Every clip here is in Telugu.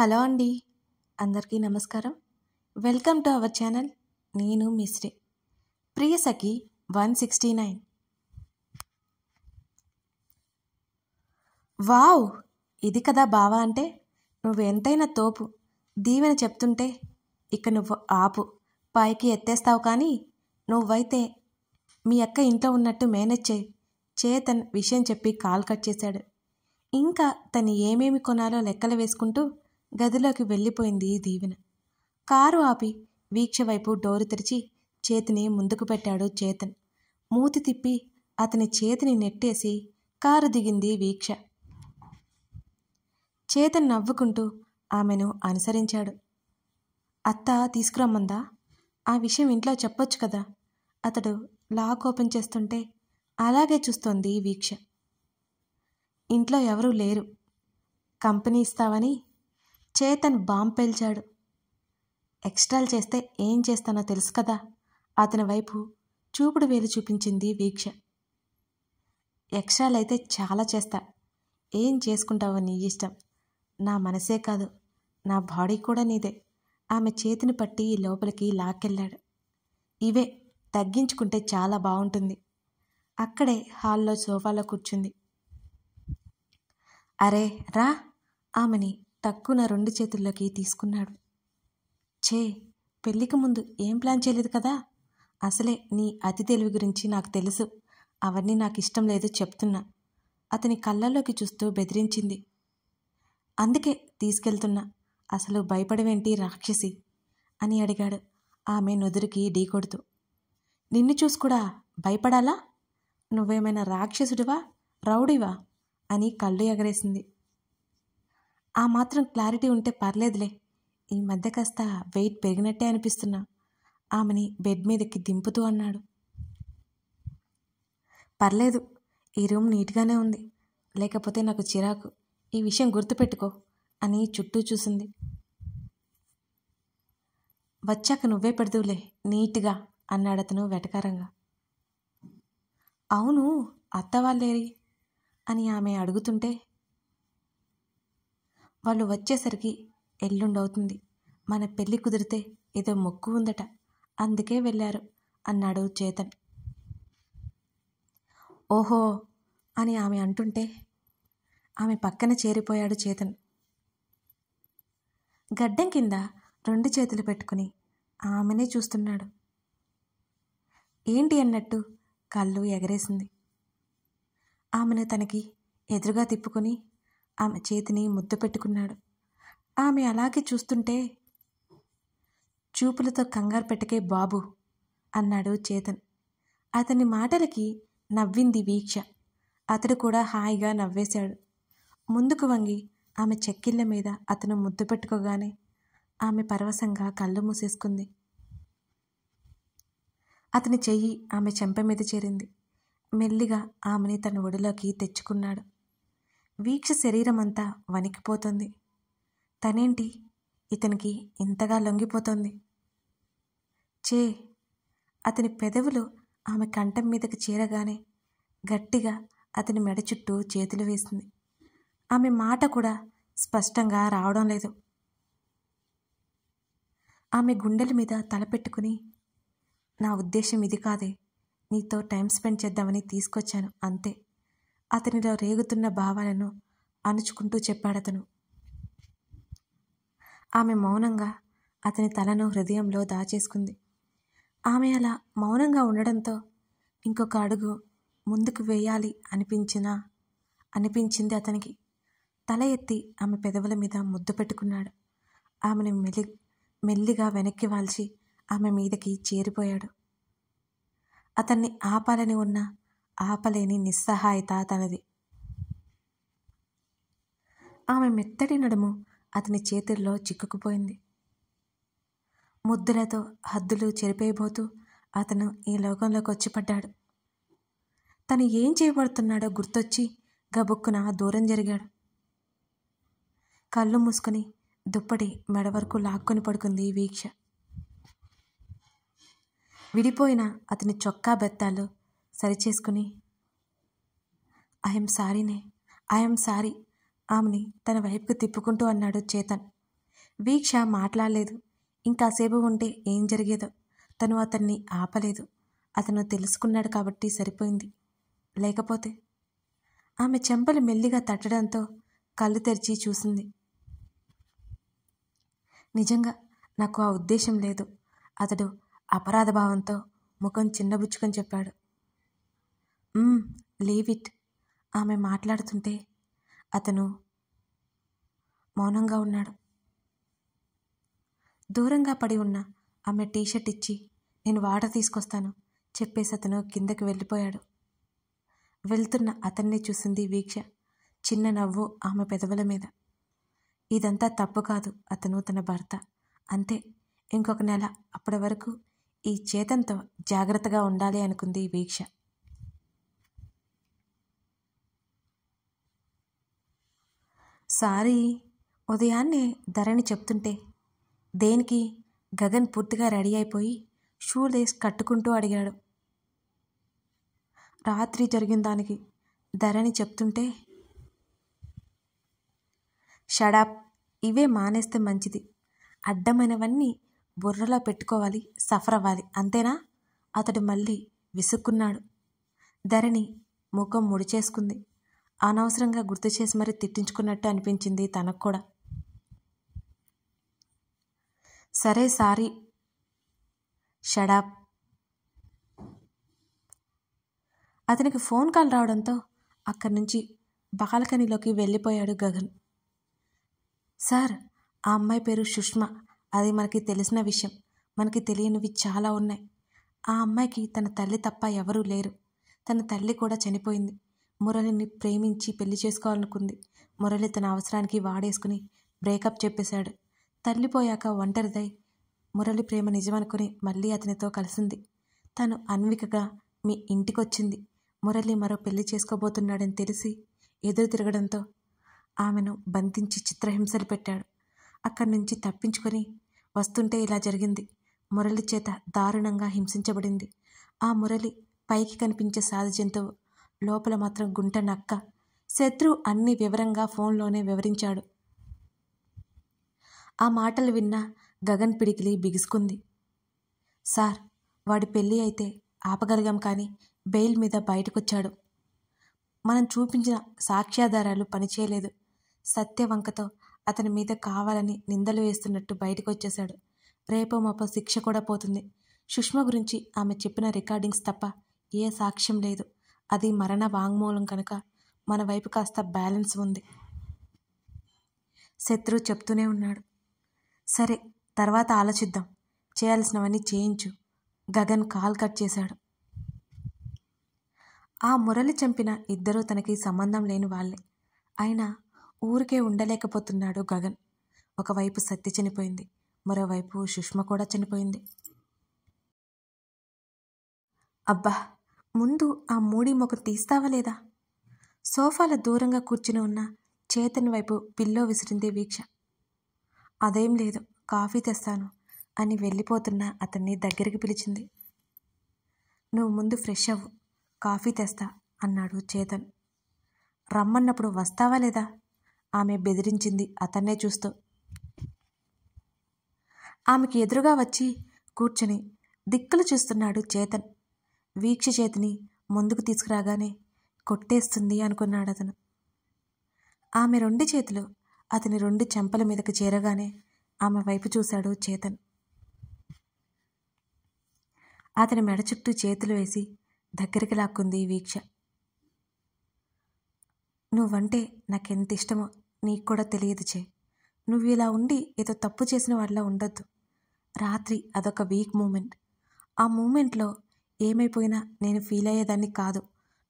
హలో అండి అందరికీ నమస్కారం వెల్కమ్ టు అవర్ ఛానల్ నేను మిస్రే Priya Sakhi one sixty nine wow ఇది కదా బావా అంటే నువ్వు ఎంతైనా తోపు దీవెన చెప్తుంటే ఇక నువ్వు ఆపు పైకి ఎత్తేస్తావు కానీ నువ్వైతే మీ అక్క ఇంట్లో ఉన్నట్టు మేనేజ్ చేయి చేతన్ విషయం చెప్పి కాల్ కట్ చేశాడు ఇంకా తను ఏమేమి కొనాలో లెక్కలు వేసుకుంటూ గదిలోకి వెళ్ళిపోయింది దీవెన కారు ఆపి వీక్ష వైపు డోరు తెరిచి చేతిని ముందుకు పెట్టాడు చేతన్ మూతి తిప్పి అతని చేతిని నెట్టేసి కారు దిగింది వీక్ష చేతన్ నవ్వుకుంటూ ఆమెను అనుసరించాడు అత్త తీసుకురమ్మందా ఆ విషయం ఇంట్లో చెప్పొచ్చు కదా అతడు లాక్ ఓపెన్ చేస్తుంటే అలాగే చూస్తోంది వీక్ష ఇంట్లో ఎవరూ లేరు కంపెనీ ఇస్తావని చేతన్ బాంబు పేల్చాడు ఎక్స్ట్రాలు చేస్తే ఏం చేస్తానో తెలుసు కదా అతని వైపు చూపుడు వేలు చూపించింది వీక్ష అయితే చాలా చేస్తా ఏం చేసుకుంటావో నీ ఇష్టం నా మనసే కాదు నా బాడీ కూడా నీదే ఆమె చేతిని పట్టి లోపలికి లాక్కెళ్ళాడు ఇవే తగ్గించుకుంటే చాలా బాగుంటుంది అక్కడే హాల్లో సోఫాలో కూర్చుంది అరే రా ఆమెని టక్కున రెండు చేతుల్లోకి తీసుకున్నాడు చే పెళ్లికి ముందు ఏం ప్లాన్ చేయలేదు కదా అసలే నీ అతి తెలివి గురించి నాకు తెలుసు అవన్నీ నాకు ఇష్టం లేదు చెప్తున్నా అతని కళ్ళల్లోకి చూస్తూ బెదిరించింది అందుకే తీసుకెళ్తున్నా అసలు భయపడవేంటి రాక్షసి అని అడిగాడు ఆమె నుదురికి ఢీకొడుతు నిన్ను చూసి కూడా భయపడాలా నువ్వేమైనా రాక్షసుడివా రౌడివా అని కళ్ళు ఎగరేసింది ఆ మాత్రం క్లారిటీ ఉంటే పర్లేదులే ఈ మధ్య కాస్త వెయిట్ పెరిగినట్టే అనిపిస్తున్నా ఆమెని బెడ్ మీదకి దింపుతూ అన్నాడు పర్లేదు ఈ రూమ్ నీట్గానే ఉంది లేకపోతే నాకు చిరాకు ఈ విషయం గుర్తుపెట్టుకో అని చుట్టూ చూసింది వచ్చాక నువ్వే పెడదువులే నీట్గా అన్నాడు అతను వెటకారంగా అవును అత్త వాళ్ళేరి అని ఆమె అడుగుతుంటే వాళ్ళు వచ్చేసరికి ఎల్లుండవుతుంది మన పెళ్ళి కుదిరితే ఏదో మొక్కు ఉందట అందుకే వెళ్ళారు అన్నాడు చేతన్ ఓహో అని ఆమె అంటుంటే ఆమె పక్కన చేరిపోయాడు చేతన్ గడ్డం కింద రెండు చేతులు పెట్టుకుని ఆమెనే చూస్తున్నాడు ఏంటి అన్నట్టు కళ్ళు ఎగరేసింది ఆమెను తనకి ఎదురుగా తిప్పుకొని ఆమె చేతిని ముద్దు పెట్టుకున్నాడు ఆమె అలాగే చూస్తుంటే చూపులతో కంగారు పెట్టకే బాబు అన్నాడు చేతన్ అతని మాటలకి నవ్వింది వీక్ష అతడు కూడా హాయిగా నవ్వేశాడు ముందుకు వంగి ఆమె చెక్కిళ్ళ మీద అతను ముద్దు పెట్టుకోగానే ఆమె పరవశంగా కళ్ళు మూసేసుకుంది అతని చెయ్యి ఆమె చెంప మీద చేరింది మెల్లిగా ఆమెని తన ఒడిలోకి తెచ్చుకున్నాడు వీక్ష శరీరమంతా వణికిపోతుంది తనేంటి ఇతనికి ఇంతగా లొంగిపోతోంది చే అతని పెదవులు ఆమె కంఠం మీదకి చేరగానే గట్టిగా అతని మెడ చుట్టూ చేతులు వేసింది ఆమె మాట కూడా స్పష్టంగా రావడం లేదు ఆమె గుండెల మీద తలపెట్టుకుని నా ఉద్దేశం ఇది కాదే నీతో టైం స్పెండ్ చేద్దామని తీసుకొచ్చాను అంతే అతనిలో రేగుతున్న భావాలను అణుచుకుంటూ చెప్పాడతను ఆమె మౌనంగా అతని తలను హృదయంలో దాచేసుకుంది ఆమె అలా మౌనంగా ఉండడంతో ఇంకొక అడుగు ముందుకు వేయాలి అనిపించినా అనిపించింది అతనికి తల ఎత్తి ఆమె పెదవుల మీద ముద్దు పెట్టుకున్నాడు ఆమెను మెలి మెల్లిగా వెనక్కి వాల్చి ఆమె మీదకి చేరిపోయాడు అతన్ని ఆపాలని ఉన్న ఆపలేని నిస్సహాయత తనది ఆమె మెత్తటి నడుము అతని చేతుల్లో చిక్కుకుపోయింది ముద్దులతో హద్దులు చెరిపేయబోతూ అతను ఈ లోకంలోకి వచ్చి పడ్డాడు తను ఏం చేయబడుతున్నాడో గుర్తొచ్చి గబుక్కున దూరం జరిగాడు కళ్ళు మూసుకొని దుప్పటి మెడ వరకు లాక్కొని పడుకుంది వీక్ష విడిపోయిన అతని చొక్కా బెత్తాలు సరిచేసుకుని ఐఎమ్ సారీనే ఐఎమ్ సారీ ఆమెని తన వైపుకు తిప్పుకుంటూ అన్నాడు చేతన్ వీక్ష మాట్లాడలేదు ఇంకాసేపు ఉంటే ఏం జరిగేదో తను అతన్ని ఆపలేదు అతను తెలుసుకున్నాడు కాబట్టి సరిపోయింది లేకపోతే ఆమె చెంపలు మెల్లిగా తట్టడంతో కళ్ళు తెరిచి చూసింది నిజంగా నాకు ఆ ఉద్దేశం లేదు అతడు అపరాధ భావంతో ముఖం చిన్నబుచ్చుకొని చెప్పాడు లీవ్ ఇట్ ఆమె మాట్లాడుతుంటే అతను మౌనంగా ఉన్నాడు దూరంగా పడి ఉన్న ఆమె టీషర్ట్ ఇచ్చి నేను వాటర్ తీసుకొస్తాను చెప్పేసి అతను కిందకి వెళ్ళిపోయాడు వెళ్తున్న అతన్ని చూసింది వీక్ష చిన్న నవ్వు ఆమె పెదవుల మీద ఇదంతా తప్పు కాదు అతను తన భర్త అంతే ఇంకొక నెల అప్పటి వరకు ఈ చేతంతో జాగ్రత్తగా ఉండాలి అనుకుంది వీక్ష సారీ ఉదయాన్నే ధరణి చెప్తుంటే దేనికి గగన్ పూర్తిగా రెడీ అయిపోయి షూ లేస్ కట్టుకుంటూ అడిగాడు రాత్రి జరిగిన దానికి ధరణి చెప్తుంటే షడాప్ ఇవే మానేస్తే మంచిది అడ్డమైనవన్నీ బుర్రలో పెట్టుకోవాలి సఫర్ అవ్వాలి అంతేనా అతడు మళ్ళీ విసుక్కున్నాడు ధరణి ముఖం ముడిచేసుకుంది అనవసరంగా గుర్తు చేసి మరీ తిట్టించుకున్నట్టు అనిపించింది తనకు కూడా సరే సారీ షడాప్ అతనికి ఫోన్ కాల్ రావడంతో అక్కడి నుంచి బాల్కనీలోకి వెళ్ళిపోయాడు గగన్ సార్ ఆ అమ్మాయి పేరు సుష్మా అది మనకి తెలిసిన విషయం మనకి తెలియనివి చాలా ఉన్నాయి ఆ అమ్మాయికి తన తల్లి తప్ప ఎవరూ లేరు తన తల్లి కూడా చనిపోయింది మురళిని ప్రేమించి పెళ్లి చేసుకోవాలనుకుంది మురళి తన అవసరానికి వాడేసుకుని బ్రేకప్ చెప్పేశాడు తల్లిపోయాక ఒంటరిదై మురళి ప్రేమ నిజమనుకుని మళ్ళీ అతనితో కలిసింది తను అన్వికగా మీ ఇంటికొచ్చింది మురళి మరో పెళ్లి చేసుకోబోతున్నాడని తెలిసి ఎదురు తిరగడంతో ఆమెను బంధించి చిత్రహింసలు పెట్టాడు అక్కడి నుంచి తప్పించుకొని వస్తుంటే ఇలా జరిగింది మురళి చేత దారుణంగా హింసించబడింది ఆ మురళి పైకి కనిపించే సాధ జంతువు లోపల మాత్రం గుంట నక్క శత్రు అన్ని వివరంగా ఫోన్లోనే వివరించాడు ఆ మాటలు విన్న గగన్ పిడికిలి బిగుసుకుంది సార్ వాడి పెళ్ళి అయితే ఆపగలిగాం కానీ బెయిల్ మీద బయటకొచ్చాడు మనం చూపించిన సాక్ష్యాధారాలు పనిచేయలేదు సత్యవంకతో అతని మీద కావాలని నిందలు వేస్తున్నట్టు బయటకు వచ్చేశాడు రేపో మాపో శిక్ష కూడా పోతుంది సుష్మ గురించి ఆమె చెప్పిన రికార్డింగ్స్ తప్ప ఏ సాక్ష్యం లేదు అది మరణ వాంగ్మూలం కనుక మన వైపు కాస్త బ్యాలెన్స్ ఉంది శత్రు చెప్తూనే ఉన్నాడు సరే తర్వాత ఆలోచిద్దాం చేయాల్సినవన్నీ చేయించు గగన్ కాల్ కట్ చేశాడు ఆ మురళి చంపిన ఇద్దరూ తనకి సంబంధం లేని వాళ్ళే అయినా ఊరికే ఉండలేకపోతున్నాడు గగన్ ఒకవైపు సత్య చనిపోయింది మరోవైపు సుష్మ కూడా చనిపోయింది అబ్బా ముందు ఆ మూడి మొకరు తీస్తావా లేదా సోఫాల దూరంగా కూర్చుని ఉన్న చేతన్ వైపు పిల్లో విసిరింది వీక్ష అదేం లేదు కాఫీ తెస్తాను అని వెళ్ళిపోతున్న అతన్ని దగ్గరికి పిలిచింది నువ్వు ముందు ఫ్రెష్ అవ్వు కాఫీ తెస్తా అన్నాడు చేతన్ రమ్మన్నప్పుడు వస్తావా లేదా ఆమె బెదిరించింది అతన్నే చూస్తూ ఆమెకి ఎదురుగా వచ్చి కూర్చుని దిక్కులు చూస్తున్నాడు చేతన్ వీక్ష చేతిని ముందుకు తీసుకురాగానే కొట్టేస్తుంది అనుకున్నాడు అతను ఆమె రెండు చేతులు అతని రెండు చెంపల మీదకి చేరగానే ఆమె వైపు చూశాడు చేతన్ అతని మెడ చుట్టూ చేతులు వేసి దగ్గరికి లాక్కుంది వీక్ష నువ్వంటే నాకెంత ఇష్టమో నీకు కూడా తెలియదు చే నువ్వు ఇలా ఉండి ఏదో తప్పు చేసిన వాళ్ళ ఉండొద్దు రాత్రి అదొక వీక్ మూమెంట్ ఆ మూమెంట్లో ఏమైపోయినా నేను ఫీల్ అయ్యేదాన్ని కాదు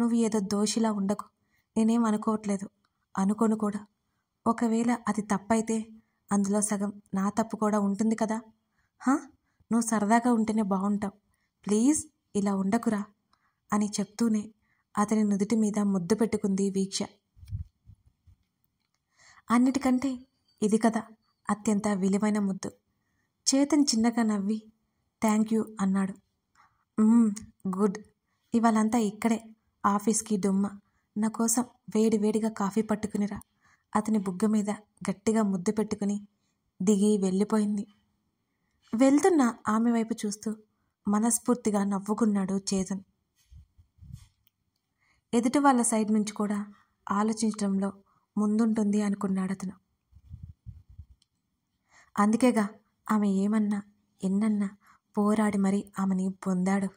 నువ్వు ఏదో దోషిలా ఉండకు నేనేం అనుకోవట్లేదు అనుకోను కూడా ఒకవేళ అది తప్పైతే అందులో సగం నా తప్పు కూడా ఉంటుంది కదా హా నువ్వు సరదాగా ఉంటేనే బాగుంటావు ప్లీజ్ ఇలా ఉండకురా అని చెప్తూనే అతని నుదుటి మీద ముద్దు పెట్టుకుంది వీక్ష అన్నిటికంటే ఇది కదా అత్యంత విలువైన ముద్దు చేతని చిన్నగా నవ్వి థ్యాంక్ యూ అన్నాడు గుడ్ ఇవాళంతా ఇక్కడే ఆఫీస్కి దుమ్మ నా కోసం వేడి వేడిగా కాఫీ పట్టుకునిరా అతని బుగ్గ మీద గట్టిగా ముద్దు పెట్టుకుని దిగి వెళ్ళిపోయింది వెళ్తున్న ఆమె వైపు చూస్తూ మనస్ఫూర్తిగా నవ్వుకున్నాడు చేతన్ ఎదుటి వాళ్ళ సైడ్ నుంచి కూడా ఆలోచించడంలో ముందుంటుంది అనుకున్నాడు అతను అందుకేగా ఆమె ఏమన్నా ఎన్నన్నా పోరాడి మరి ఆమెని పొందాడు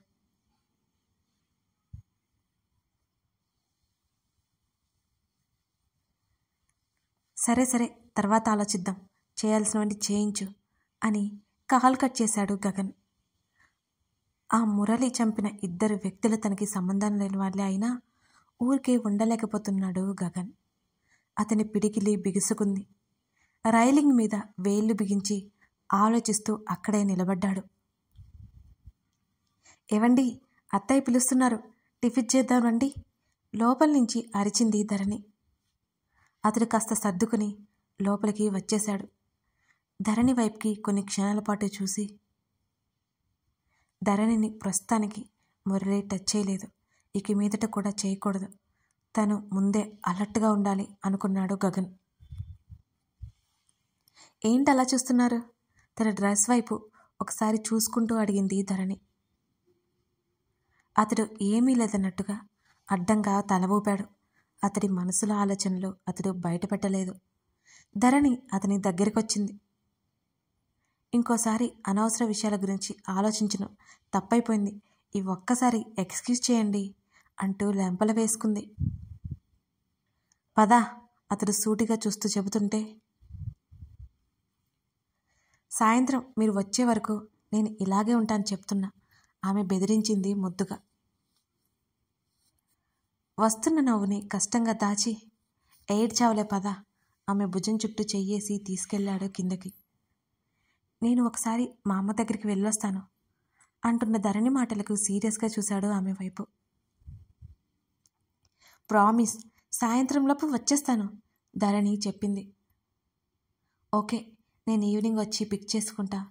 సరే సరే తర్వాత ఆలోచిద్దాం చేయాల్సినవన్నీ చేయించు అని కాల్ కట్ చేశాడు గగన్ ఆ మురళి చంపిన ఇద్దరు వ్యక్తులు తనకి సంబంధం లేని వాళ్ళే అయినా ఊరికే ఉండలేకపోతున్నాడు గగన్ అతని పిడికిలి బిగుసుకుంది రైలింగ్ మీద వేళ్లు బిగించి ఆలోచిస్తూ అక్కడే నిలబడ్డాడు ఏవండి అత్తయ్య పిలుస్తున్నారు టిఫిన్ చేద్దాం రండి లోపల నుంచి అరిచింది ధరణి అతడు కాస్త సర్దుకుని లోపలికి వచ్చేశాడు ధరణి వైపుకి కొన్ని క్షణాల పాటు చూసి ధరణిని ప్రస్తుతానికి మురళి టచ్ చేయలేదు ఇక మీదట కూడా చేయకూడదు తను ముందే అలర్ట్గా ఉండాలి అనుకున్నాడు గగన్ ఏంటి అలా చూస్తున్నారు తన డ్రెస్ వైపు ఒకసారి చూసుకుంటూ అడిగింది ధరణి అతడు ఏమీ లేదన్నట్టుగా అడ్డంగా తల ఊపాడు అతడి మనసులో ఆలోచనలు అతడు బయటపెట్టలేదు ధరణి అతని దగ్గరికొచ్చింది ఇంకోసారి అనవసర విషయాల గురించి ఆలోచించను తప్పైపోయింది ఈ ఒక్కసారి ఎక్స్క్యూజ్ చేయండి అంటూ లెంపల వేసుకుంది పదా అతడు సూటిగా చూస్తూ చెబుతుంటే సాయంత్రం మీరు వచ్చే వరకు నేను ఇలాగే ఉంటాను చెప్తున్నా ఆమె బెదిరించింది ముద్దుగా వస్తున్న నవ్వుని కష్టంగా దాచి ఏడ్చావులే పద ఆమె భుజం చుట్టూ చెయ్యేసి తీసుకెళ్లాడు కిందకి నేను ఒకసారి మా అమ్మ దగ్గరికి వెళ్ళొస్తాను అంటున్న ధరణి మాటలకు సీరియస్గా చూశాడు ఆమె వైపు ప్రామిస్ సాయంత్రంలోపు వచ్చేస్తాను ధరణి చెప్పింది ఓకే నేను ఈవినింగ్ వచ్చి పిక్ చేసుకుంటా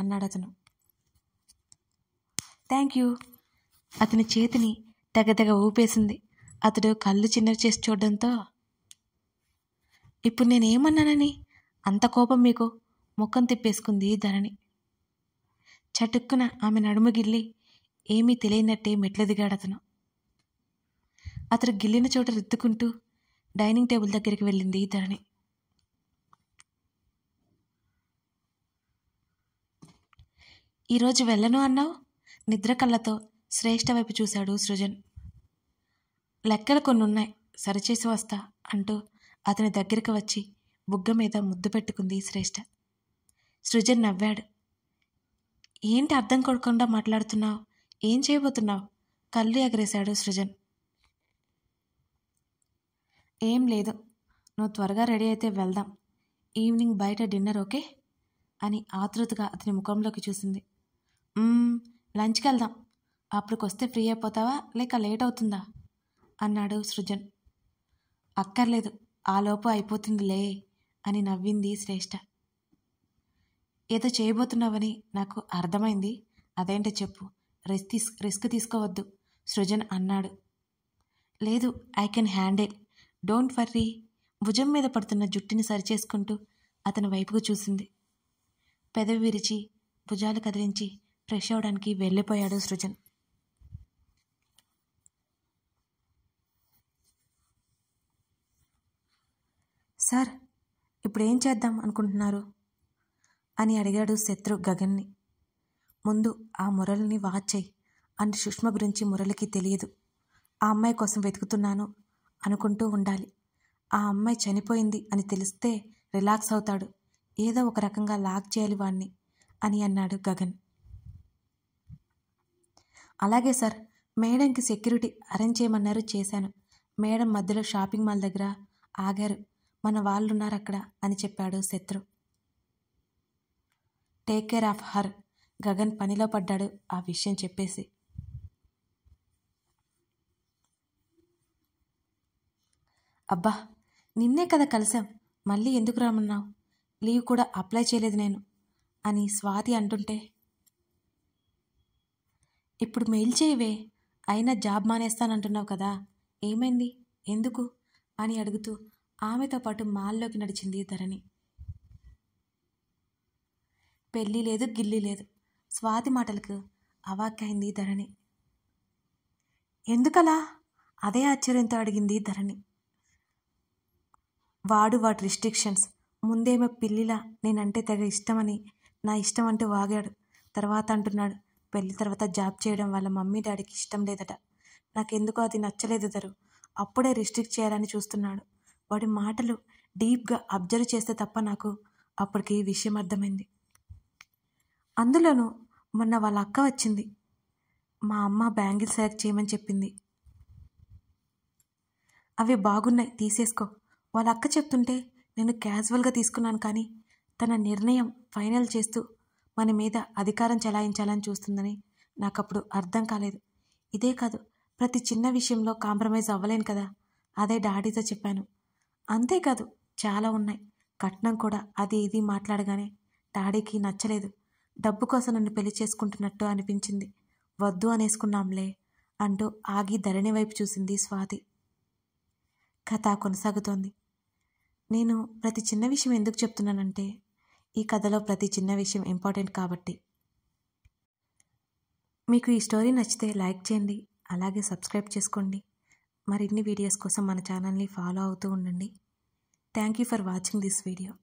అన్నాడు అతను థ్యాంక్ యూ అతని చేతిని తెగతెగ ఊపేసింది అతడు కళ్ళు చిన్నవి చేసి చూడడంతో ఇప్పుడు నేనేమన్నానని అంత కోపం మీకు ముఖం తిప్పేసుకుంది ధరణి చటుక్కున ఆమె నడుము గిల్లి ఏమీ తెలియనట్టే మెట్లు దిగాడు అతను అతడు గిల్లిన చోట రుద్దుకుంటూ డైనింగ్ టేబుల్ దగ్గరికి వెళ్ళింది ధరణి ఈరోజు వెళ్ళను అన్నావు నిద్ర కళ్ళతో శ్రేష్ఠ వైపు చూశాడు సృజన్ లెక్కలు కొన్ని ఉన్నాయి సరిచేసి వస్తా అంటూ అతని దగ్గరికి వచ్చి బుగ్గ మీద ముద్దు పెట్టుకుంది శ్రేష్ఠ సృజన్ నవ్వాడు ఏంటి అర్థం కొడకుండా మాట్లాడుతున్నావు ఏం చేయబోతున్నావు కళ్ళు ఎగరేశాడు సృజన్ ఏం లేదు నువ్వు త్వరగా రెడీ అయితే వెళ్దాం ఈవినింగ్ బయట డిన్నర్ ఓకే అని ఆతృతగా అతని ముఖంలోకి చూసింది లంచ్కి వెళ్దాం అప్పుడుకి వస్తే ఫ్రీ అయిపోతావా లేక లేట్ అవుతుందా అన్నాడు సృజన్ అక్కర్లేదు ఆలోపు అయిపోతుందిలే అని నవ్వింది శ్రేష్ఠ ఏదో చేయబోతున్నావని నాకు అర్థమైంది అదేంటో చెప్పు రిస్క్ తీసు రిస్క్ తీసుకోవద్దు సృజన్ అన్నాడు లేదు I can handle don't worry భుజం మీద పడుతున్న జుట్టుని సరిచేసుకుంటూ అతని వైపుకు చూసింది పెదవి విరిచి భుజాలు కదిలించి ఫ్రెష్ అవడానికి వెళ్ళిపోయాడు సృజన్ సార్ ఇప్పుడు ఏం చేద్దాం అనుకుంటున్నారు అని అడిగాడు శత్రు గగన్ని ముందు ఆ మురళిని వాచ్ చేయి అని సుష్మ గురించి మురళికి తెలియదు ఆ అమ్మాయి కోసం వెతుకుతున్నాను అనుకుంటూ ఉండాలి ఆ అమ్మాయి చనిపోయింది అని తెలిస్తే రిలాక్స్ అవుతాడు ఏదో ఒక రకంగా లాక్ చేయాలి వాణ్ణి అని అన్నాడు గగన్ అలాగే సార్ మేడంకి సెక్యూరిటీ అరేంజ్ చేయమన్నారు చేశాను మేడం మధ్యలో షాపింగ్ మాల్ దగ్గర ఆగారు మన వాళ్ళున్నారు అక్కడ అని చెప్పాడు శత్రు take care of her Gagan పనిలో పడ్డాడు ఆ విషయం చెప్పేసి అబ్బా నిన్నే కదా కలిసాం మళ్ళీ ఎందుకు రమ్మన్నావు లీవ్ కూడా అప్లై చేయలేదు నేను అని స్వాతి అంటుంటే ఇప్పుడు మెయిల్ చేయవే అయినా జాబ్ మానేస్తానంటున్నావు కదా ఏమైంది ఎందుకు అని అడుగుతూ ఆమెతో పాటు మాల్లోకి నడిచింది ధరణి పెళ్ళి లేదు గిల్లి లేదు స్వాతి మాటలకు అవాక్కైంది ధరణి ఎందుకలా అదే ఆశ్చర్యంతో అడిగింది ధరణి వాడు వాటి రిస్ట్రిక్షన్స్ ముందేమో పిల్లిలా నేనంటే తెగ ఇష్టమని నా ఇష్టం అంటూ వాగాడు తర్వాత అంటున్నాడు పెళ్లి తర్వాత జాబ్ చేయడం వాళ్ళ మమ్మీ డాడీకి ఇష్టం లేదట నాకెందుకో అది నచ్చలేదు తరు అప్పుడే రిస్ట్రిక్ట్ చేయాలని చూస్తున్నాడు వాడి మాటలు డీప్గా అబ్జర్వ్ చేస్తే తప్ప నాకు అప్పటికి ఈ విషయం అర్థమైంది అందులోనూ మొన్న వాళ్ళ అక్క వచ్చింది మా అమ్మ బ్యాంగిల్ సెలెక్ట్ చేయమని చెప్పింది అవి బాగున్నాయి తీసేసుకో వాళ్ళ అక్క చెప్తుంటే నేను క్యాజువల్గా తీసుకున్నాను కానీ తన నిర్ణయం ఫైనల్ చేస్తూ మన మీద అధికారం చెలాయించాలని చూస్తుందని నాకప్పుడు అర్థం కాలేదు ఇదే కాదు ప్రతి చిన్న విషయంలో కాంప్రమైజ్ అవ్వలేను కదా అదే డాడీతో చెప్పాను అంతేకాదు చాలా ఉన్నాయి కట్నం కూడా అది ఇది మాట్లాడగానే డాడీకి నచ్చలేదు డబ్బు కోసం నన్ను పెళ్లి చేసుకుంటున్నట్టు అనిపించింది వద్దు అనేసుకున్నాంలే అంటూ ఆగి ధరణి వైపు చూసింది స్వాతి కథ కొనసాగుతోంది నేను ప్రతి చిన్న విషయం ఎందుకు చెప్తున్నానంటే ఈ కథలో ప్రతి చిన్న విషయం ఇంపార్టెంట్ కాబట్టి మీకు ఈ స్టోరీ నచ్చితే లైక్ చేయండి అలాగే సబ్స్క్రైబ్ చేసుకోండి మరిన్ని వీడియోస్ కోసం మన ఛానల్ని ఫాలో అవుతూ ఉండండి thank you for watching this video